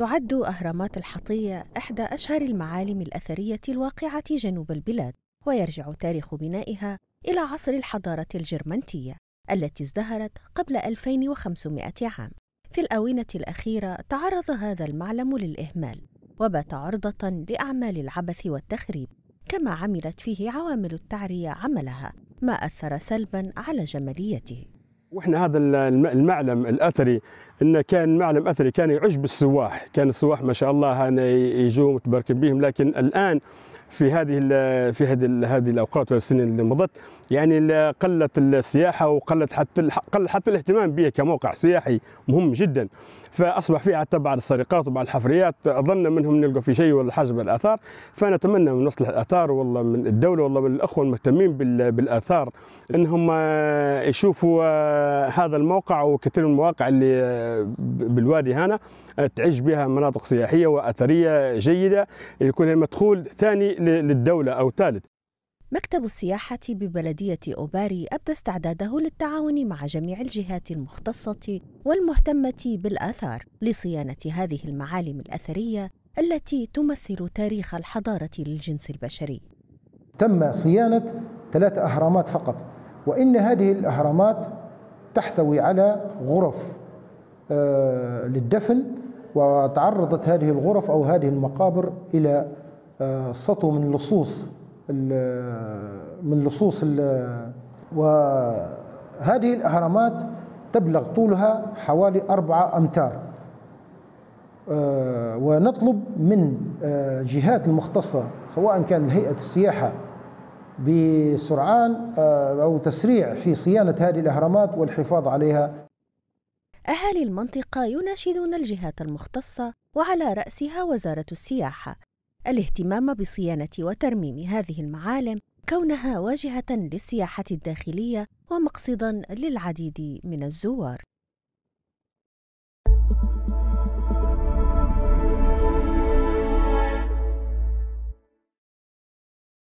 تعد أهرامات الحطية إحدى أشهر المعالم الأثرية الواقعة جنوب البلاد، ويرجع تاريخ بنائها إلى عصر الحضارة الجرمنتية التي ازدهرت قبل 2500 عام. في الآونة الأخيرة تعرض هذا المعلم للإهمال، وبات عرضة لأعمال العبث والتخريب، كما عملت فيه عوامل التعرية عملها، ما أثر سلبًا على جماليته. واحنا هذا المعلم الاثري انه كان معلم اثري كان يعج بالسواح، كان السواح ما شاء الله هنا يعني يجوا متبركين بهم لكن الان في هذه في هذه هذه الاوقات والسنين اللي مضت يعني قلت السياحه وقلت حتى قل حتى الاهتمام به كموقع سياحي مهم جدا فاصبح فيه حتى بعض السرقات وبعض الحفريات ظن منهم نلقى في شيء ولا حاجه بالاثار فنتمنى من نصلح الاثار والله من الدوله والله من الاخوه المهتمين بالاثار انهم آه، يشوفوا آه، هذا الموقع وكثير من المواقع اللي آه، بالوادي هنا تعج بها مناطق سياحيه واثريه جيده يكون مدخول ثاني للدوله او ثالث مكتب السياحة ببلدية أوباري أبدى استعداده للتعاون مع جميع الجهات المختصة والمهتمة بالآثار لصيانة هذه المعالم الأثرية التي تمثل تاريخ الحضارة للجنس البشري. تم صيانة ثلاثة أهرامات فقط، وإن هذه الأهرامات تحتوي على غرف آه، للدفن وتعرضت هذه الغرف أو هذه المقابر إلى آه، سطو من لصوص آه، من لصوص وهذه الأهرامات تبلغ طولها حوالي أربعة أمتار آه، ونطلب من جهات المختصة سواء كان هيئة السياحة بسرعان أو تسريع في صيانة هذه الأهرامات والحفاظ عليها أهالي المنطقة يناشدون الجهات المختصة وعلى رأسها وزارة السياحة الاهتمام بصيانة وترميم هذه المعالم كونها واجهة للسياحة الداخلية ومقصدا للعديد من الزوار